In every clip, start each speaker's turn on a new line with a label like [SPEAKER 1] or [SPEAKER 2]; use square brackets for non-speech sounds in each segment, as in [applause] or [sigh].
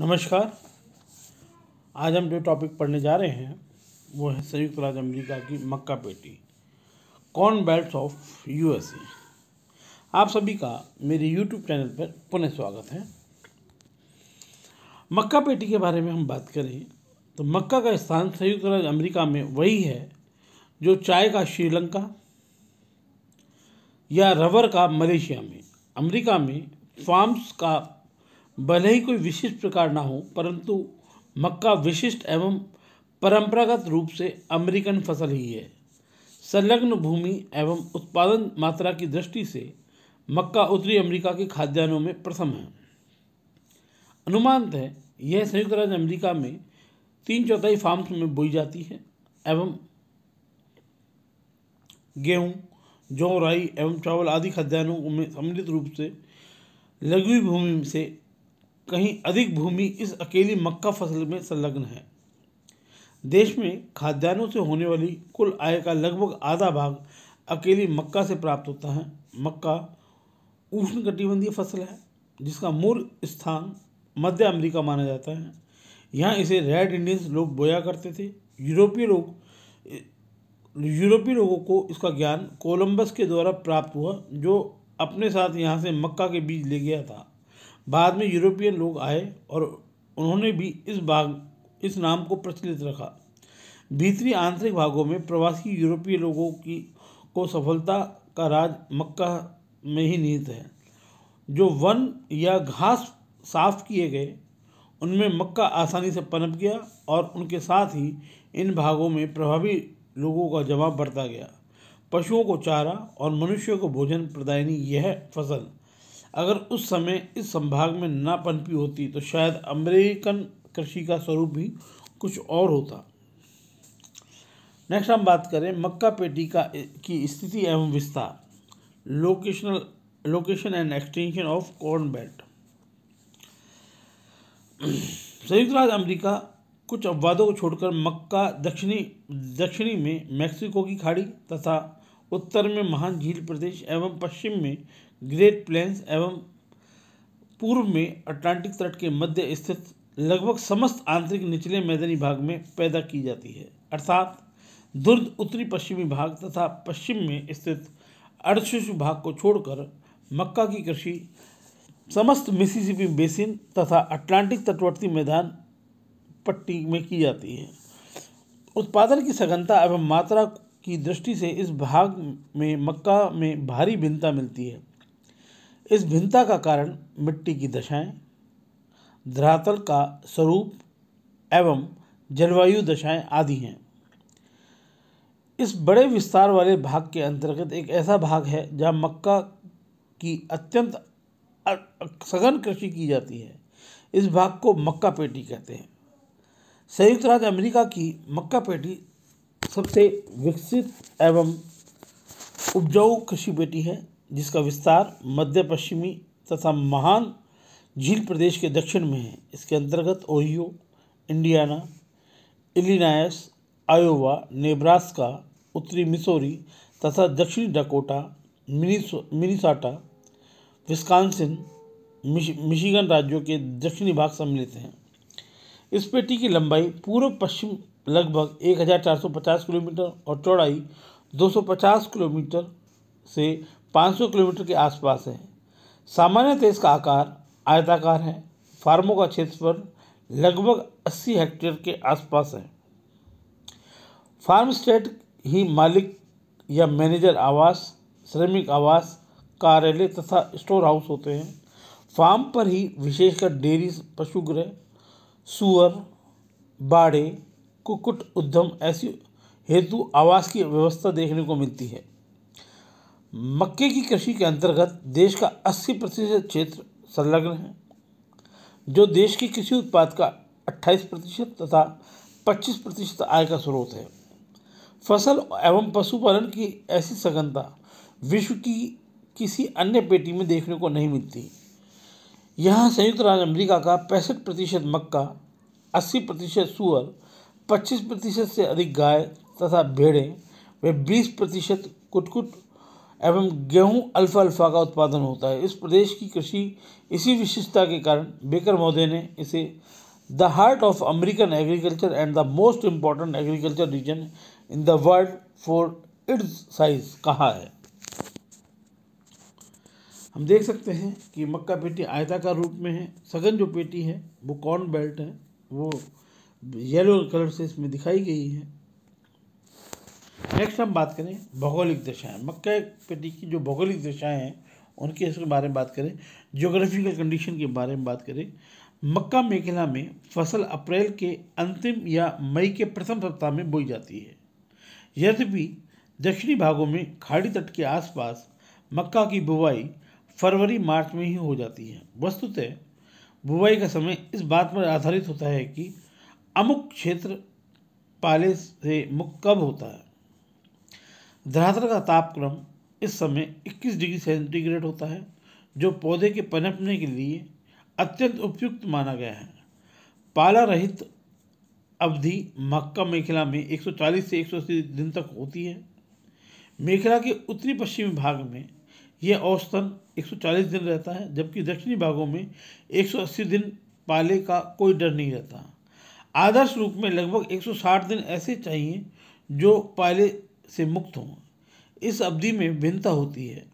[SPEAKER 1] नमस्कार आज हम जो टॉपिक पढ़ने जा रहे हैं वो है संयुक्त राज्य अमेरिका की मक्का पेटी कॉर्न बेल्ट ऑफ यूएसए आप सभी का मेरे यूट्यूब चैनल पर पुनः स्वागत है मक्का पेटी के बारे में हम बात करें तो मक्का का स्थान संयुक्त राज्य अमेरिका में वही है जो चाय का श्रीलंका या रबर का मलेशिया में अमेरिका में फार्म्स का भले ही कोई विशिष्ट प्रकार ना हो परंतु मक्का विशिष्ट एवं परंपरागत रूप से अमेरिकन फसल ही है संलग्न भूमि एवं उत्पादन मात्रा की दृष्टि से मक्का उत्तरी अमेरिका के खाद्यान्नों में प्रथम है अनुमानतः यह संयुक्त राज्य अमेरिका में तीन चौथाई फार्म्स में बोई जाती है एवं गेहूँ जौ राई एवं चावल आदि खाद्यान्नों में सम्मिलित रूप से लघु भूमि से कहीं अधिक भूमि इस अकेली मक्का फसल में संलग्न है देश में खाद्यान्नों से होने वाली कुल आय का लगभग आधा भाग अकेली मक्का से प्राप्त होता है मक्का उष्ण कटिबंधीय फसल है जिसका मूल स्थान मध्य अमेरिका माना जाता है यहाँ इसे रेड इंडियंस लोग बोया करते थे यूरोपीय लोग यूरोपीय लोगों को इसका ज्ञान कोलंबस के द्वारा प्राप्त हुआ जो अपने साथ यहाँ से मक्का के बीज ले गया था बाद में यूरोपियन लोग आए और उन्होंने भी इस बाग इस नाम को प्रचलित रखा भीतरी आंतरिक भागों में प्रवासी यूरोपीय लोगों की को सफलता का राज मक्का में ही निहित है जो वन या घास साफ किए गए उनमें मक्का आसानी से पनप गया और उनके साथ ही इन भागों में प्रभावी लोगों का जमा बढ़ता गया पशुओं को चारा और मनुष्यों को भोजन प्रदायनी यह फसल अगर उस समय इस संभाग में ना पनपी होती तो शायद अमेरिकन कृषि का स्वरूप भी कुछ और होता नेक्स्ट हम बात करें मक्का पेटी का की स्थिति एवं विस्तार locational location and extension of corn belt संयुक्त राज्य अमेरिका कुछ अपवादों को छोड़कर मक्का दक्षिणी दक्षिणी में मैक्सिको की खाड़ी तथा उत्तर में महान झील प्रदेश एवं पश्चिम में ग्रेट प्लेन्स एवं पूर्व में अटलांटिक तट के मध्य स्थित लगभग समस्त आंतरिक निचले मैदानी भाग में पैदा की जाती है अर्थात दुर्द उत्तरी पश्चिमी भाग तथा पश्चिम में स्थित अर्धशुष्क भाग को छोड़कर मक्का की कृषि समस्त मिसिसिपी बेसिन तथा अटलांटिक तटवर्ती मैदान पट्टी में की जाती है उत्पादन की सघनता एवं मात्रा की दृष्टि से इस भाग में मक्का में भारी भिन्नता मिलती है इस भिन्नता का कारण मिट्टी की दशाएं, धरातल का स्वरूप एवं जलवायु दशाएं आदि हैं इस बड़े विस्तार वाले भाग के अंतर्गत एक ऐसा भाग है जहाँ मक्का की अत्यंत सघन कृषि की जाती है इस भाग को मक्का पेटी कहते हैं संयुक्त राज्य अमेरिका की मक्का पेटी सबसे विकसित एवं उपजाऊ कृषि बेटी है जिसका विस्तार मध्य पश्चिमी तथा महान झील प्रदेश के दक्षिण में है इसके अंतर्गत Ohio Indiana Illinois Iowa Nebraska उत्तरी मिसोरी तथा दक्षिणी डकोटा मिनीसाटा विस्कानसिन मिशिगन राज्यों के दक्षिणी भाग सम्मिलित हैं इस पेटी की लंबाई पूर्व पश्चिम लगभग 1450 किलोमीटर और चौड़ाई 250 किलोमीटर से 500 किलोमीटर के आसपास है सामान्यतः इसका आकार आयताकार है फार्मों का क्षेत्रफल लगभग 80 हेक्टेयर के आसपास है फार्म स्टेट ही मालिक या मैनेजर आवास श्रमिक आवास कार्यालय तथा स्टोर हाउस होते हैं फार्म पर ही विशेषकर डेयरी पशुग्रह सुअर बाड़े कुकुट उद्यम ऐसी हेतु आवास की व्यवस्था देखने को मिलती है मक्के की कृषि के अंतर्गत देश का 80 प्रतिशत क्षेत्र संलग्न है जो देश के कृषि उत्पाद का 28 प्रतिशत तथा 25 प्रतिशत आय का स्रोत है फसल एवं पशुपालन की ऐसी सघनता विश्व की किसी अन्य पेटी में देखने को नहीं मिलती यहाँ संयुक्त राज्य अमेरिका का पैंसठ प्रतिशत मक्का अस्सी प्रतिशत सूअर पच्चीस प्रतिशत से अधिक गाय तथा भेड़ें व बीस प्रतिशत कुटकुट एवं गेहूं अल्फा अल्फा का उत्पादन होता है इस प्रदेश की कृषि इसी विशेषता के कारण बेकर महोदय ने इसे the heart of American agriculture and the most important agriculture region in the world for its size कहा है हम देख सकते हैं कि मक्का पेटी आयता का रूप में है सघन जो पेटी है वो कॉर्न बेल्ट है वो येलो कलर से इसमें दिखाई गई है नेक्स्ट हम बात करें भौगोलिक दशाएं मक्का पेटी की जो भौगोलिक दशाएं हैं उनके इसके बारे में बात करें जोग्राफिकल कंडीशन के बारे में बात करें मक्का मेखला में फसल अप्रैल के अंतिम या मई के प्रथम सप्ताह में बोई जाती है यद्यपि दक्षिणी भागों में खाड़ी तट के आसपास मक्का की बुवाई फरवरी मार्च में ही हो जाती है वस्तुतः बुवाई का समय इस बात पर आधारित होता है कि अमुक क्षेत्र पाले से मुक्त कब होता है धरातल का तापक्रम इस समय 21 डिग्री सेंटीग्रेड होता है जो पौधे के पनपने के लिए अत्यंत उपयुक्त माना गया है पाला रहित अवधि मक्का मेखला में 140 से 180 दिन तक होती है मेखला के उत्तरी पश्चिमी भाग में यह औसतन 140 दिन रहता है जबकि दक्षिणी भागों में 180 दिन पाले का कोई डर नहीं रहता आदर्श रूप में लगभग 160 दिन ऐसे चाहिए जो पहले से मुक्त हों इस अवधि में भिन्नता होती है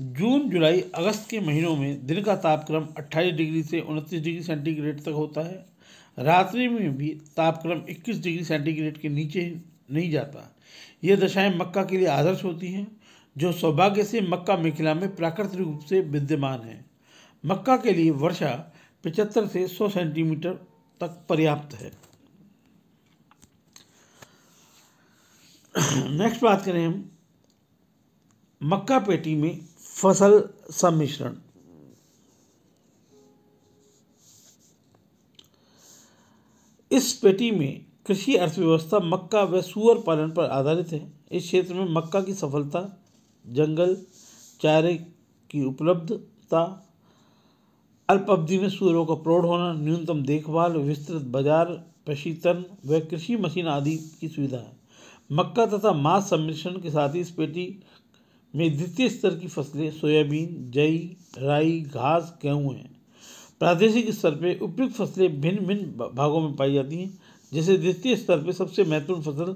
[SPEAKER 1] जून जुलाई अगस्त के महीनों में दिन का तापक्रम 28 डिग्री से उनतीस डिग्री सेंटीग्रेड तक होता है रात्रि में भी तापक्रम 21 डिग्री सेंटीग्रेड के नीचे नहीं जाता ये दशाएं मक्का के लिए आदर्श होती हैं जो सौभाग्य से मक्का मिथिला में प्राकृतिक रूप से विद्यमान है मक्का के लिए वर्षा 75 से 100 सेंटीमीटर तक पर्याप्त है [clears throat] नेक्स्ट बात करें हम मक्का पेटी में फसल सम्मिश्रण इस पेटी में कृषि अर्थव्यवस्था मक्का व सुअर पालन पर आधारित है इस क्षेत्र में मक्का की सफलता जंगल चारे की उपलब्धता अल्प अवधि में सूर्यों का प्रौढ़ होना न्यूनतम देखभाल विस्तृत बाजार प्रशीतन व कृषि मशीन आदि की सुविधा है मक्का तथा मांस सम्मिश्रण के साथ ही इस पेटी में द्वितीय स्तर की फसलें सोयाबीन जई राई घास गेहूँ हैं प्रादेशिक स्तर पर उपयुक्त फसलें भिन्न भिन्न भागों में पाई जाती हैं जैसे द्वितीय स्तर पर सबसे महत्वपूर्ण फसल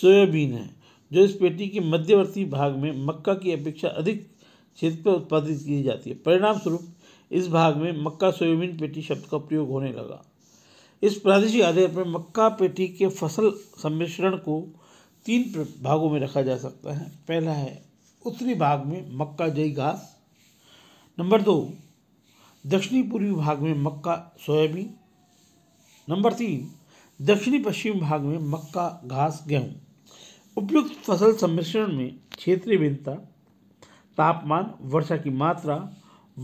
[SPEAKER 1] सोयाबीन है जो इस पेटी के मध्यवर्ती भाग में मक्का की अपेक्षा अधिक क्षेत्र पर उत्पादित की जाती है परिणाम स्वरूप इस भाग में मक्का सोयाबीन पेटी शब्द का प्रयोग होने लगा इस प्रादेशिक आधार पर मक्का पेटी के फसल सम्मिश्रण को तीन भागों में रखा जा सकता है पहला है उत्तरी भाग में मक्का जई घास नंबर दो दक्षिणी पूर्वी भाग में मक्का सोयाबीन नंबर तीन दक्षिणी पश्चिम भाग में मक्का घास गेहूँ उपयुक्त फसल सम्मिश्रण में क्षेत्रीय भिन्नता तापमान वर्षा की मात्रा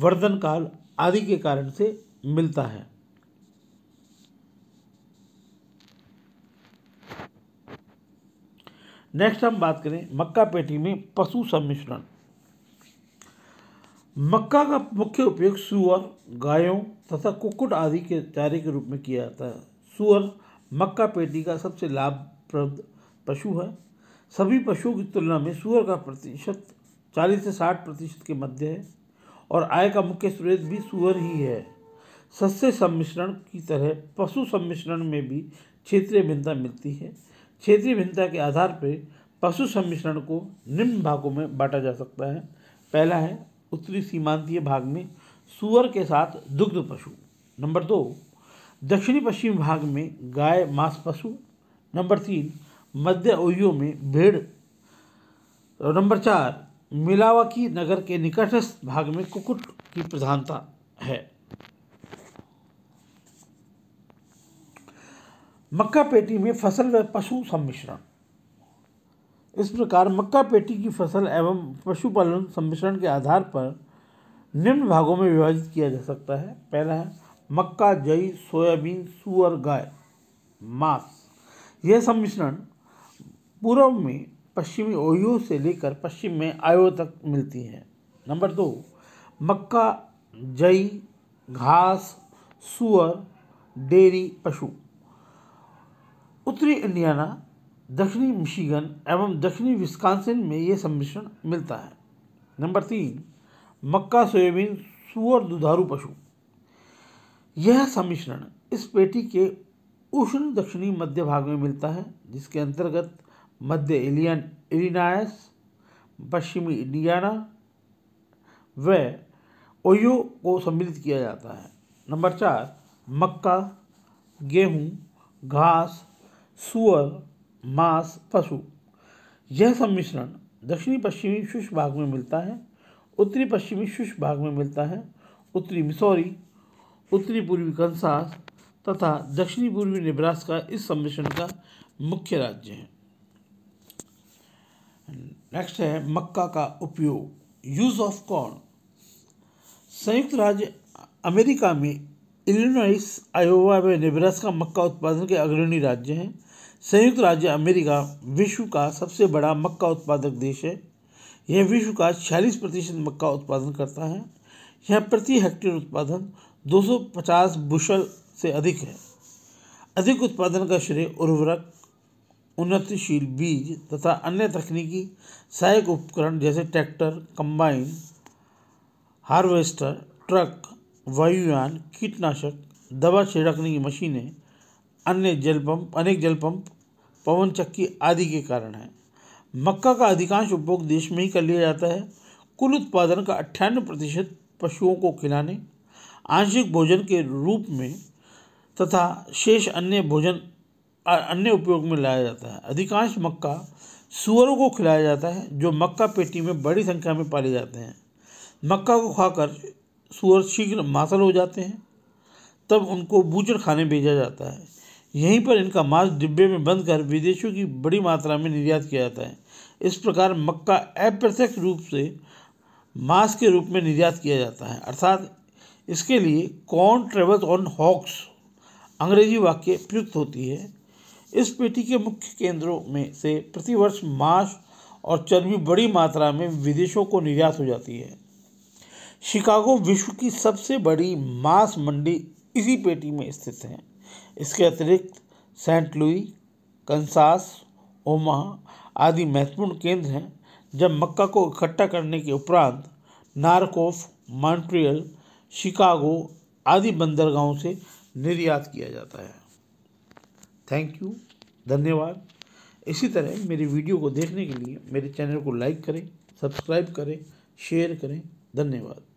[SPEAKER 1] वर्धन काल आदि के कारण से मिलता है नेक्स्ट हम बात करें मक्का पेटी में पशु सम्मिश्रण मक्का का मुख्य उपयोग सुअर गायों तथा कुक्कुट आदि के चारे के रूप में किया जाता है सुअर मक्का पेटी का सबसे लाभप्रद पशु है सभी पशुओं की तुलना में सूअर का प्रतिशत 40 से 60 प्रतिशत के मध्य है और आय का मुख्य स्रोत भी सूअर ही है सस्य सम्मिश्रण की तरह पशु सम्मिश्रण में भी क्षेत्रीय भिन्नता मिलती है क्षेत्रीय भिन्नता के आधार पर पशु सम्मिश्रण को निम्न भागों में बांटा जा सकता है पहला है उत्तरी सीमांतीय भाग में सूअर के साथ दुग्ध पशु नंबर दो दक्षिणी पश्चिम भाग में गाय मांस पशु नंबर तीन मध्य ओयो में भीड़ नंबर चार मिलावाकी नगर के निकटस्थ भाग में कुकुट की प्रधानता है मक्का पेटी में फसल व पशु सम्मिश्रण इस प्रकार मक्का पेटी की फसल एवं पशुपालन सम्मिश्रण के आधार पर निम्न भागों में विभाजित किया जा सकता है पहला है मक्का जई सोयाबीन सुअर गाय मांस यह सम्मिश्रण पूर्व में पश्चिमी ओयो से लेकर पश्चिम में आयो तक मिलती है नंबर दो मक्का जई घास सुअर डेरी पशु उत्तरी इंडियाना दक्षिणी मिशिगन एवं दक्षिणी विस्कानसिन में ये सम्मिश्रण मिलता है नंबर तीन मक्का सोयाबीन सुअर दुधारू पशु यह सम्मिश्रण इस पेटी के उष्ण दक्षिणी मध्य भाग में मिलता है जिसके अंतर्गत मध्य इलियन इलिनायस पश्चिमी इंडियाना व ओयो को सम्मिलित किया जाता है नंबर चार मक्का गेहूँ घास सुअर मांस पशु यह सम्मिश्रण दक्षिणी पश्चिमी शुष्क भाग में मिलता है उत्तरी पश्चिमी शुष्क भाग में मिलता है उत्तरी मिसौरी उत्तरी पूर्वी कंसास तथा दक्षिणी पूर्वी का इस सम्मिश्रण का मुख्य राज्य है नेक्स्ट है मक्का का उपयोग यूज़ ऑफ कॉर्न संयुक्त राज्य अमेरिका में इलिनोइस आयोवा व नेब्रास्का मक्का उत्पादन के अग्रणी राज्य हैं संयुक्त राज्य अमेरिका विश्व का सबसे बड़ा मक्का उत्पादक देश है यह विश्व का छियालीस प्रतिशत मक्का उत्पादन करता है यह प्रति हेक्टेयर उत्पादन 250 बुशल से अधिक है अधिक उत्पादन का श्रेय उर्वरक उन्नतिशील बीज तथा अन्य तकनीकी सहायक उपकरण जैसे ट्रैक्टर कंबाइन हार्वेस्टर ट्रक वायुयान कीटनाशक दवा छिड़कने की मशीनें अन्य जलपंप अनेक जलपंप पवन चक्की आदि के कारण है मक्का का अधिकांश उपयोग देश में ही कर लिया जाता है कुल उत्पादन का अट्ठानवे प्रतिशत पशुओं को खिलाने आंशिक भोजन के रूप में तथा शेष अन्य भोजन अन्य उपयोग में लाया जाता है अधिकांश मक्का सुअरों को खिलाया जाता है जो मक्का पेटी में बड़ी संख्या में पाले जाते हैं मक्का को खाकर सुअर शीघ्र मासल हो जाते हैं तब उनको बूचर खाने भेजा जाता है यहीं पर इनका मांस डिब्बे में बंद कर विदेशों की बड़ी मात्रा में निर्यात किया जाता है इस प्रकार मक्का अप्रत्यक्ष रूप से मांस के रूप में निर्यात किया जाता है अर्थात इसके लिए कॉर्न ट्रेवल्स ऑन हॉक्स अंग्रेजी वाक्य प्रयुक्त होती है इस पेटी के मुख्य केंद्रों में से प्रतिवर्ष मांस और चर्बी बड़ी मात्रा में विदेशों को निर्यात हो जाती है शिकागो विश्व की सबसे बड़ी मांस मंडी इसी पेटी में स्थित है इसके अतिरिक्त सेंट लुई कंसास ओमा आदि महत्वपूर्ण केंद्र हैं जब मक्का को इकट्ठा करने के उपरांत नारकोफ मॉन्ट्रियल शिकागो आदि बंदरगाहों से निर्यात किया जाता है थैंक यू धन्यवाद इसी तरह मेरी वीडियो को देखने के लिए मेरे चैनल को लाइक करें सब्सक्राइब करें शेयर करें धन्यवाद